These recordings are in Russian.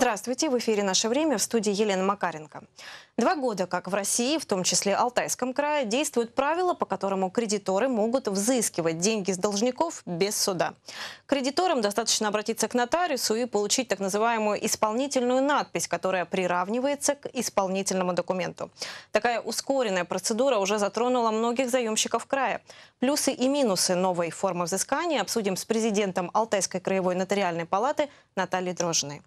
Здравствуйте, в эфире «Наше время» в студии Елена Макаренко. Два года как в России, в том числе Алтайском крае, действуют правила, по которому кредиторы могут взыскивать деньги с должников без суда. Кредиторам достаточно обратиться к нотариусу и получить так называемую исполнительную надпись, которая приравнивается к исполнительному документу. Такая ускоренная процедура уже затронула многих заемщиков края. Плюсы и минусы новой формы взыскания обсудим с президентом Алтайской краевой нотариальной палаты Натальей Дрожиной.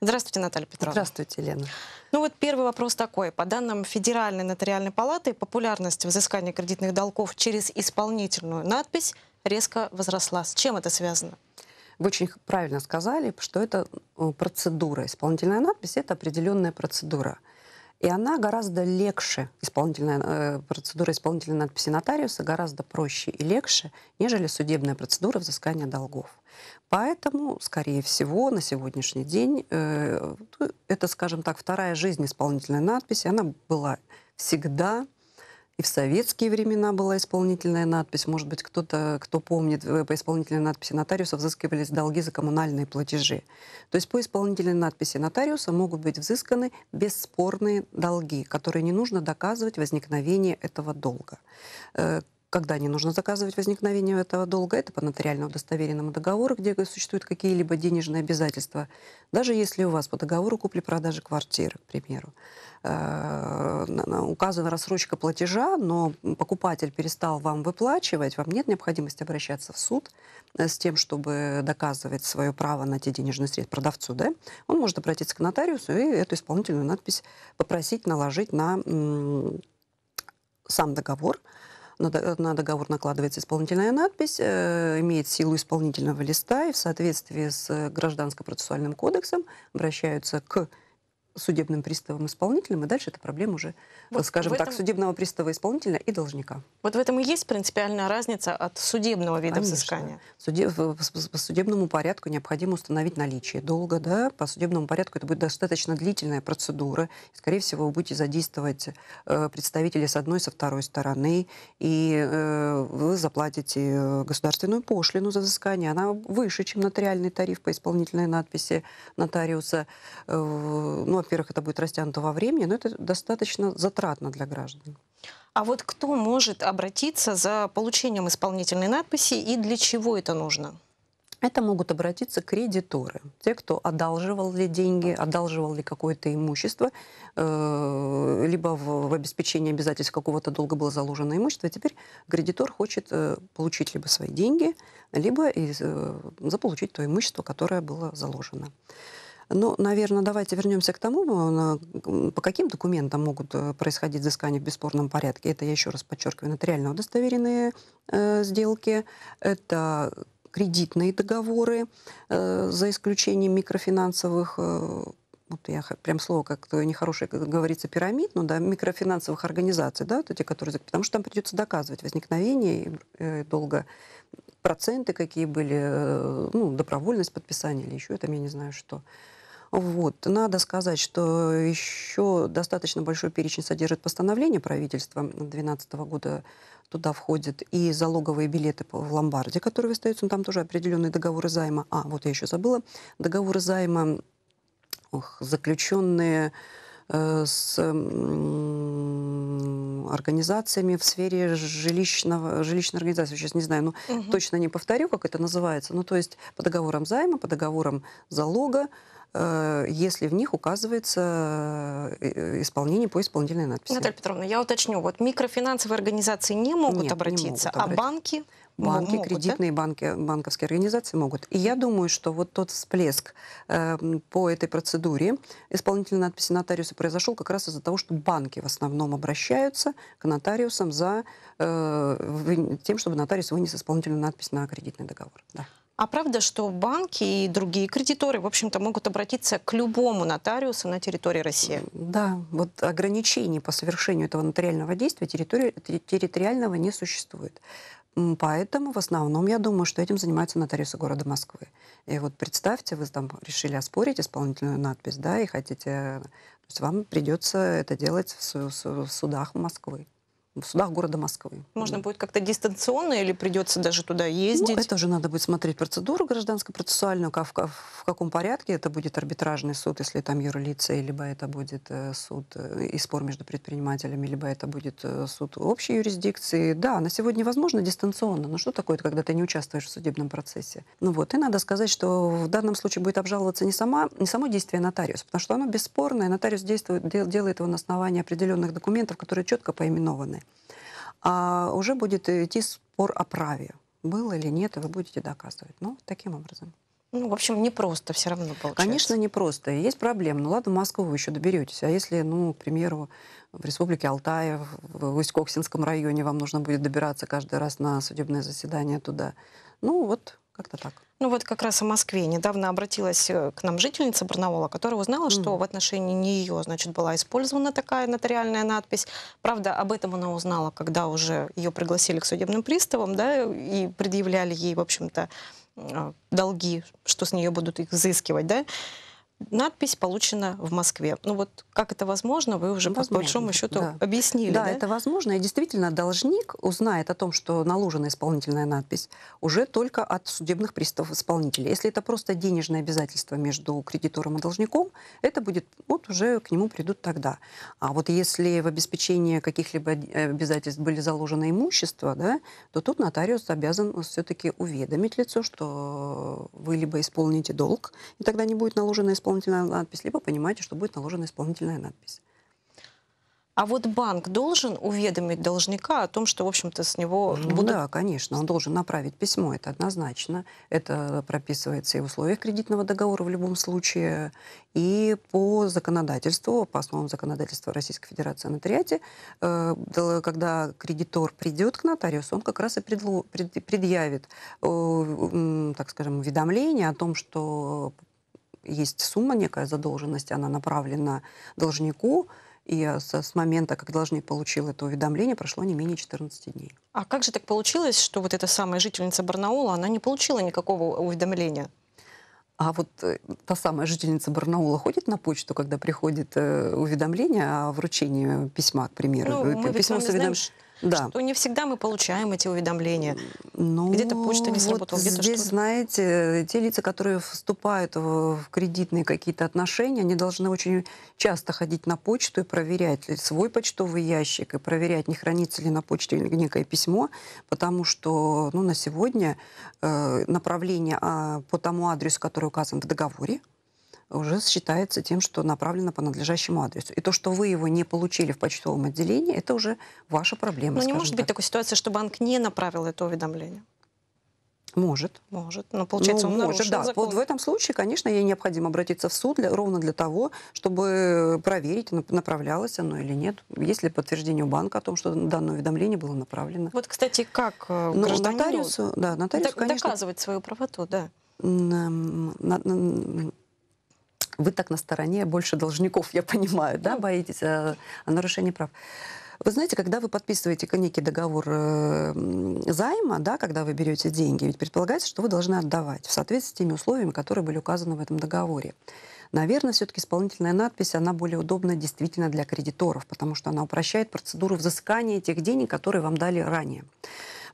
Здравствуйте, Наталья Петровна. Здравствуйте, Лена. Ну вот первый вопрос такой. По данным Федеральной нотариальной палаты, популярность взыскания кредитных долгов через исполнительную надпись резко возросла. С чем это связано? Вы очень правильно сказали, что это э, процедура. Исполнительная надпись – это определенная процедура. И она гораздо легче, исполнительная, э, процедура исполнительной надписи нотариуса гораздо проще и легче, нежели судебная процедура взыскания долгов. Поэтому, скорее всего, на сегодняшний день э, ну, это, скажем так, вторая жизнь исполнительной надписи, она была всегда и в советские времена была исполнительная надпись. Может быть, кто-то, кто помнит, э, по исполнительной надписи нотариуса взыскивались долги за коммунальные платежи. То есть по исполнительной надписи нотариуса могут быть взысканы бесспорные долги, которые не нужно доказывать возникновение этого долга. Э, когда не нужно заказывать возникновение этого долга, это по нотариально удостоверенному договору, где существуют какие-либо денежные обязательства. Даже если у вас по договору купли-продажи квартиры, к примеру, э, указана рассрочка платежа, но покупатель перестал вам выплачивать, вам нет необходимости обращаться в суд э, с тем, чтобы доказывать свое право на те денежные средства продавцу, да? он может обратиться к нотариусу и эту исполнительную надпись попросить наложить на сам договор, Э, на договор накладывается исполнительная надпись, э, имеет силу исполнительного листа, и в соответствии с э, Гражданско-процессуальным кодексом обращаются к судебным приставом-исполнителем, и дальше это проблема уже, вот э, скажем этом... так, судебного пристава-исполнителя и должника. Вот в этом и есть принципиальная разница от судебного вида Конечно. взыскания. Суде... По судебному порядку необходимо установить наличие долга, да, по судебному порядку это будет достаточно длительная процедура, скорее всего, вы будете задействовать э, представителей с одной, со второй стороны, и э, вы заплатите э, государственную пошлину за взыскание, она выше, чем нотариальный тариф по исполнительной надписи нотариуса, э, ну, во-первых, это будет растянуто во времени, но это достаточно затратно для граждан. А вот кто может обратиться за получением исполнительной надписи и для чего это нужно? Это могут обратиться кредиторы, те, кто одалживал ли деньги, одалживал ли какое-то имущество, э, либо в, в обеспечении обязательств какого-то долга было заложено имущество, теперь кредитор хочет э, получить либо свои деньги, либо и, э, заполучить то имущество, которое было заложено. Ну, наверное, давайте вернемся к тому, а, по каким документам могут э, происходить взыскания в бесспорном порядке. Это, я еще раз подчеркиваю, нотариально удостоверенные э, сделки, это кредитные договоры, э, за исключением микрофинансовых э, вот я прям слово как-то нехорошее, как говорится, пирамид, но да, микрофинансовых организаций, да, вот эти, которые, потому что там придется доказывать возникновение э, долга, проценты какие были, э, ну, добровольность подписания или еще там, я не знаю что. Вот. Надо сказать, что еще достаточно большой перечень содержит постановление правительства 2012 года туда входят и залоговые билеты в ломбарде, которые выставляются, но там тоже определенные договоры займа. А, вот я еще забыла. Договоры займа, ох, заключенные э, с организациями в сфере жилищного, жилищной организации. Сейчас не знаю, но угу. точно не повторю, как это называется. Ну, то есть по договорам займа, по договорам залога, Э, если в них указывается э, исполнение по исполнительной надписи. Наталья Петровна, я уточню, вот микрофинансовые организации не могут Нет, обратиться, не могут а обратиться. а банки? Банки, могут, кредитные да? банки, банковские организации могут. И я думаю, что вот тот всплеск э, по этой процедуре исполнительной надписи нотариуса произошел как раз из-за того, что банки в основном обращаются к нотариусам за э, тем, чтобы нотариус вынес исполнительную надпись на кредитный договор. Да. А правда, что банки и другие кредиторы, в общем-то, могут обратиться к любому нотариусу на территории России? Да, вот ограничений по совершению этого нотариального действия территори территориального не существует. Поэтому в основном, я думаю, что этим занимаются нотариусы города Москвы. И вот представьте, вы там решили оспорить исполнительную надпись, да, и хотите... То есть вам придется это делать в судах Москвы в судах города Москвы. Можно да. будет как-то дистанционно или придется даже туда ездить? Ну, это уже надо будет смотреть процедуру гражданско-процессуальную, как, как, в каком порядке это будет арбитражный суд, если там юрлица, либо это будет э, суд э, и спор между предпринимателями, либо это будет э, суд общей юрисдикции. Да, на сегодня возможно дистанционно, но что такое, когда ты не участвуешь в судебном процессе? Ну вот, и надо сказать, что в данном случае будет обжаловаться не, сама, не само действие нотариуса, потому что оно бесспорное, нотариус действует, дел, делает его на основании определенных документов, которые четко поименованы а уже будет идти спор о праве. Было или нет, вы будете доказывать. Ну, таким образом. Ну, в общем, непросто все равно получается. Конечно, непросто. Есть проблемы. Ну, ладно, в Москву вы еще доберетесь. А если, ну, к примеру, в Республике Алтай, в Усть-Коксинском районе вам нужно будет добираться каждый раз на судебное заседание туда. Ну, вот как-то так. Ну вот как раз о Москве. Недавно обратилась э, к нам жительница Барнаула, которая узнала, mm-hmm. что в отношении нее, значит, была использована такая нотариальная надпись. Правда, об этом она узнала, когда уже ее пригласили к судебным приставам, да, и предъявляли ей, в общем-то, э, долги, что с нее будут их взыскивать, да надпись получена в Москве. Ну вот как это возможно, вы уже возможно, по большому счету да. объяснили. Да, да, это возможно. И действительно должник узнает о том, что наложена исполнительная надпись уже только от судебных приставов исполнителей. Если это просто денежное обязательство между кредитором и должником, это будет, вот уже к нему придут тогда. А вот если в обеспечении каких-либо обязательств были заложены имущества, да, то тут нотариус обязан все-таки уведомить лицо, что вы либо исполните долг, и тогда не будет наложена исполнительная исполнительная надпись, либо понимаете, что будет наложена исполнительная надпись. А вот банк должен уведомить должника о том, что, в общем-то, с него ну, Да, конечно, он должен направить письмо, это однозначно. Это прописывается и в условиях кредитного договора в любом случае. И по законодательству, по основам законодательства Российской Федерации о нотариате, э, когда кредитор придет к нотариусу, он как раз и предъявит, э, так скажем, уведомление о том, что есть сумма некая задолженность, она направлена должнику, и э, с, с момента, как должник получил это уведомление, прошло не менее 14 дней. А как же так получилось, что вот эта самая жительница Барнаула, она не получила никакого уведомления? А вот э, та самая жительница Барнаула ходит на почту, когда приходит э, уведомление о вручении письма, к примеру, ну, э, мы письмо с уведомлением да. что не всегда мы получаем эти уведомления. Ну, где-то почта не сработала, вот где-то здесь, что -то. знаете, те лица, которые вступают в кредитные какие-то отношения, они должны очень часто ходить на почту и проверять свой почтовый ящик, и проверять, не хранится ли на почте некое письмо, потому что ну, на сегодня э, направление э, по тому адресу, который указан в договоре, уже считается тем, что направлено по надлежащему адресу. И то, что вы его не получили в почтовом отделении, это уже ваша проблема. Но ну, не может так. быть такой ситуации, что банк не направил это уведомление? Может. Может. Но получается, ну, он может, да. закон. Вот в этом случае, конечно, ей необходимо обратиться в суд для, ровно для того, чтобы э, проверить, направлялось оно или нет. Есть ли подтверждение у банка о том, что данное уведомление было направлено. Вот, кстати, как э, ну, гражданину... Нотариусу, да, нотариусу, конечно... Доказывать свою правоту, да. На, на, на, вы так на стороне больше должников, я понимаю, да, боитесь э, нарушения прав. Вы знаете, когда вы подписываете некий договор э, займа, да, когда вы берете деньги, ведь предполагается, что вы должны отдавать в соответствии с теми условиями, которые были указаны в этом договоре. Наверное, все-таки исполнительная надпись, она более удобна действительно для кредиторов, потому что она упрощает процедуру взыскания тех денег, которые вам дали ранее.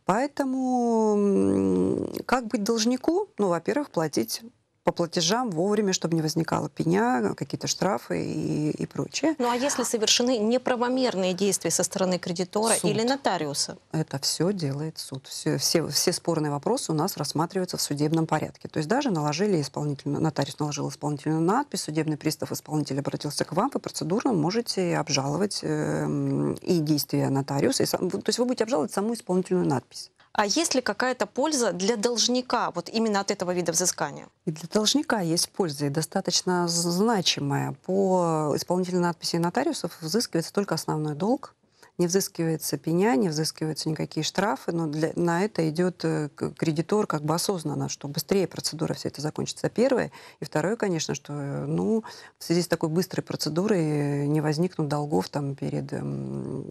Поэтому как быть должнику? Ну, во-первых, платить по платежам вовремя, чтобы не возникала пеня, какие-то штрафы и, и прочее. Ну а если совершены неправомерные действия со стороны кредитора суд. или нотариуса? Это все делает суд. Все, все, все спорные вопросы у нас рассматриваются в судебном порядке. То есть даже наложили исполнительную, нотариус наложил исполнительную надпись, судебный пристав исполнитель обратился к вам, вы процедурно можете обжаловать э, и действия нотариуса. И сам, то есть вы будете обжаловать саму исполнительную надпись. А есть ли какая-то польза для должника вот именно от этого вида взыскания? И для должника есть польза, и достаточно значимая. По исполнительной надписи нотариусов взыскивается только основной долг, не взыскивается пеня, не взыскиваются никакие штрафы, но для, на это идет э, кредитор как бы осознанно, что быстрее процедура все это закончится, первое. И второе, конечно, что э, ну, в связи с такой быстрой процедурой э, не возникнут долгов там, перед эм,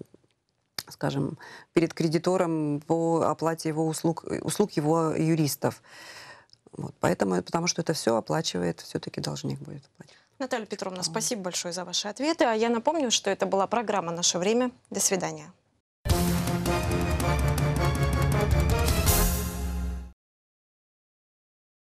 скажем, перед кредитором по оплате его услуг, э, услуг его юристов. Вот, поэтому, потому что это все оплачивает, все-таки должник будет платить. Наталья Петровна, спасибо большое за ваши ответы. А я напомню, что это была программа «Наше время». До свидания.